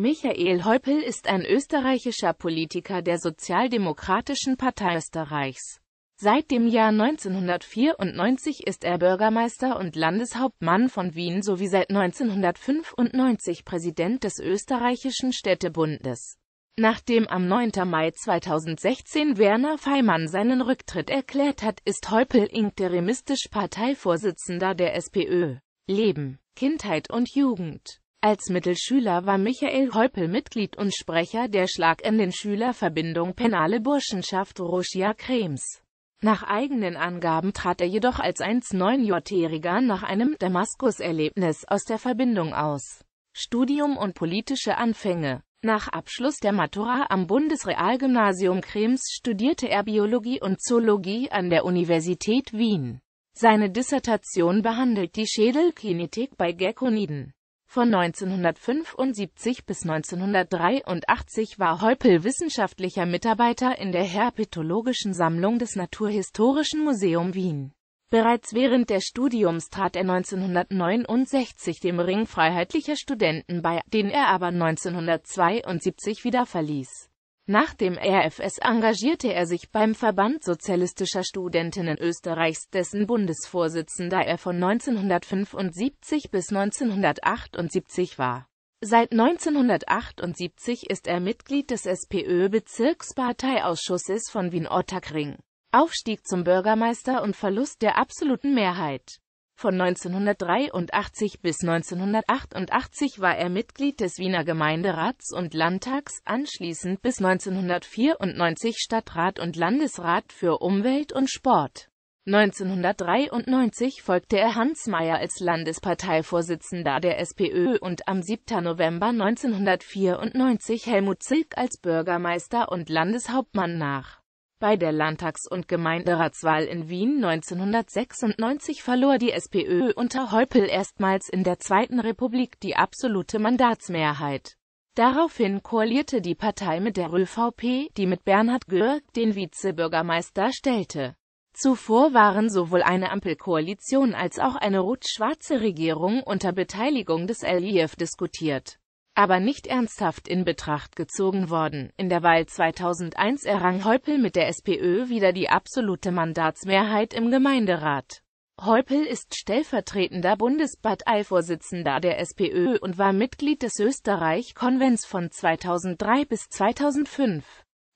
Michael Heupel ist ein österreichischer Politiker der Sozialdemokratischen Partei Österreichs. Seit dem Jahr 1994 ist er Bürgermeister und Landeshauptmann von Wien sowie seit 1995 Präsident des österreichischen Städtebundes. Nachdem am 9. Mai 2016 Werner Feimann seinen Rücktritt erklärt hat, ist Heupel interimistisch Parteivorsitzender der SPÖ. Leben, Kindheit und Jugend als Mittelschüler war Michael Heupel Mitglied und Sprecher der schlagenden Schülerverbindung Penale Burschenschaft Roschia Krems. Nach eigenen Angaben trat er jedoch als 1-9-Jähriger nach einem Damaskus-Erlebnis aus der Verbindung aus. Studium und politische Anfänge Nach Abschluss der Matura am Bundesrealgymnasium Krems studierte er Biologie und Zoologie an der Universität Wien. Seine Dissertation behandelt die Schädelkinetik bei Geckoniden. Von 1975 bis 1983 war Heupel wissenschaftlicher Mitarbeiter in der Herpetologischen Sammlung des Naturhistorischen Museum Wien. Bereits während des Studiums trat er 1969 dem Ring freiheitlicher Studenten bei, den er aber 1972 wieder verließ nach dem RFS engagierte er sich beim Verband Sozialistischer Studentinnen Österreichs, dessen Bundesvorsitzender er von 1975 bis 1978 war. Seit 1978 ist er Mitglied des SPÖ-Bezirksparteiausschusses von Wien-Ottakring. Aufstieg zum Bürgermeister und Verlust der absoluten Mehrheit von 1983 bis 1988 war er Mitglied des Wiener Gemeinderats und Landtags, anschließend bis 1994 Stadtrat und Landesrat für Umwelt und Sport. 1993 folgte er Hans Mayer als Landesparteivorsitzender der SPÖ und am 7. November 1994 Helmut Zilk als Bürgermeister und Landeshauptmann nach. Bei der Landtags- und Gemeinderatswahl in Wien 1996 verlor die SPÖ unter Heupel erstmals in der Zweiten Republik die absolute Mandatsmehrheit. Daraufhin koalierte die Partei mit der ÖVP, die mit Bernhard Görg den Vizebürgermeister stellte. Zuvor waren sowohl eine Ampelkoalition als auch eine rot-schwarze Regierung unter Beteiligung des LIF diskutiert aber nicht ernsthaft in Betracht gezogen worden. In der Wahl 2001 errang Heupel mit der SPÖ wieder die absolute Mandatsmehrheit im Gemeinderat. Heupel ist stellvertretender Bundesparteivorsitzender der SPÖ und war Mitglied des Österreich-Konvents von 2003 bis 2005.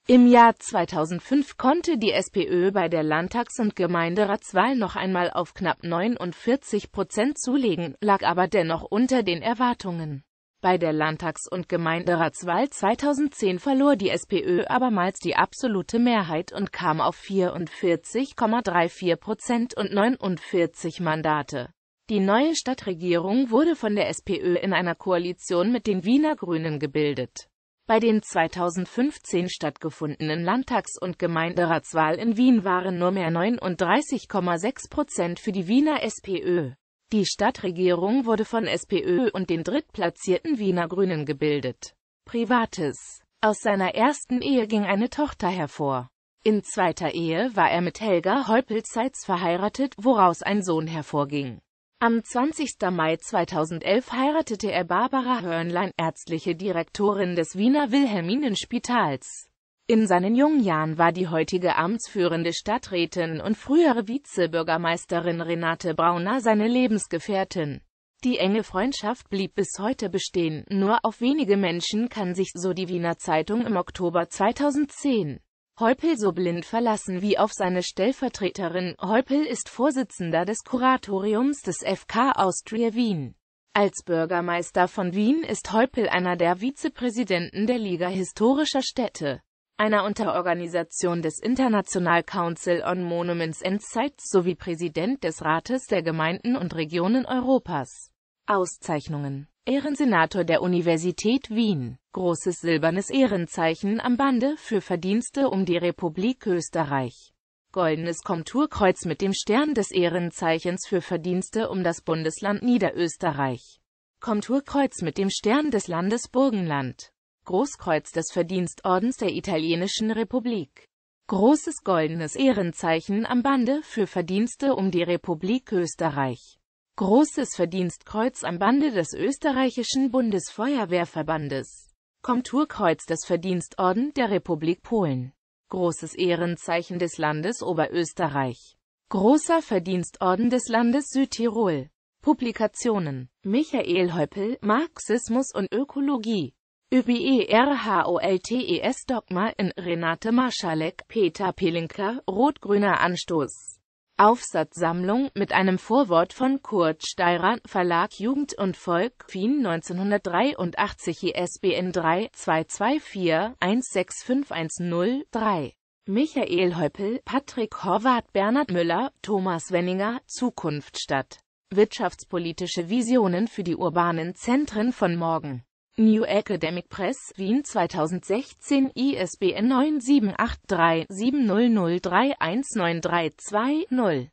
Im Jahr 2005 konnte die SPÖ bei der Landtags- und Gemeinderatswahl noch einmal auf knapp 49 Prozent zulegen, lag aber dennoch unter den Erwartungen. Bei der Landtags- und Gemeinderatswahl 2010 verlor die SPÖ abermals die absolute Mehrheit und kam auf 44,34 Prozent und 49 Mandate. Die neue Stadtregierung wurde von der SPÖ in einer Koalition mit den Wiener Grünen gebildet. Bei den 2015 stattgefundenen Landtags- und Gemeinderatswahl in Wien waren nur mehr 39,6 Prozent für die Wiener SPÖ. Die Stadtregierung wurde von SPÖ und den drittplatzierten Wiener Grünen gebildet. Privates Aus seiner ersten Ehe ging eine Tochter hervor. In zweiter Ehe war er mit Helga Heupelzeitz verheiratet, woraus ein Sohn hervorging. Am 20. Mai 2011 heiratete er Barbara Hörnlein, ärztliche Direktorin des Wiener Wilhelminenspitals. In seinen jungen Jahren war die heutige amtsführende Stadträtin und frühere Vizebürgermeisterin Renate Brauner seine Lebensgefährtin. Die enge Freundschaft blieb bis heute bestehen, nur auf wenige Menschen kann sich, so die Wiener Zeitung im Oktober 2010, Heupel so blind verlassen wie auf seine Stellvertreterin. Heupel ist Vorsitzender des Kuratoriums des FK Austria Wien. Als Bürgermeister von Wien ist Heupel einer der Vizepräsidenten der Liga historischer Städte einer Unterorganisation des International Council on Monuments and Sites sowie Präsident des Rates der Gemeinden und Regionen Europas. Auszeichnungen Ehrensenator der Universität Wien. Großes silbernes Ehrenzeichen am Bande für Verdienste um die Republik Österreich. Goldenes Komturkreuz mit dem Stern des Ehrenzeichens für Verdienste um das Bundesland Niederösterreich. Komturkreuz mit dem Stern des Landes Burgenland. Großkreuz des Verdienstordens der Italienischen Republik. Großes goldenes Ehrenzeichen am Bande für Verdienste um die Republik Österreich. Großes Verdienstkreuz am Bande des österreichischen Bundesfeuerwehrverbandes. Komturkreuz des Verdienstorden der Republik Polen. Großes Ehrenzeichen des Landes Oberösterreich. Großer Verdienstorden des Landes Südtirol. Publikationen Michael Höppel, Marxismus und Ökologie öbe e Dogma in Renate Marschalek, Peter Pelinka, Rot-Grüner Anstoß. Aufsatzsammlung mit einem Vorwort von Kurt Steirer, Verlag Jugend und Volk, Wien 1983 ISBN 3 224 16510 3 Michael Höppel, Patrick Horvath, Bernhard Müller, Thomas Wenninger, Zukunft statt. Wirtschaftspolitische Visionen für die urbanen Zentren von morgen. New Academic Press, Wien 2016, ISBN 9783-7003-19320.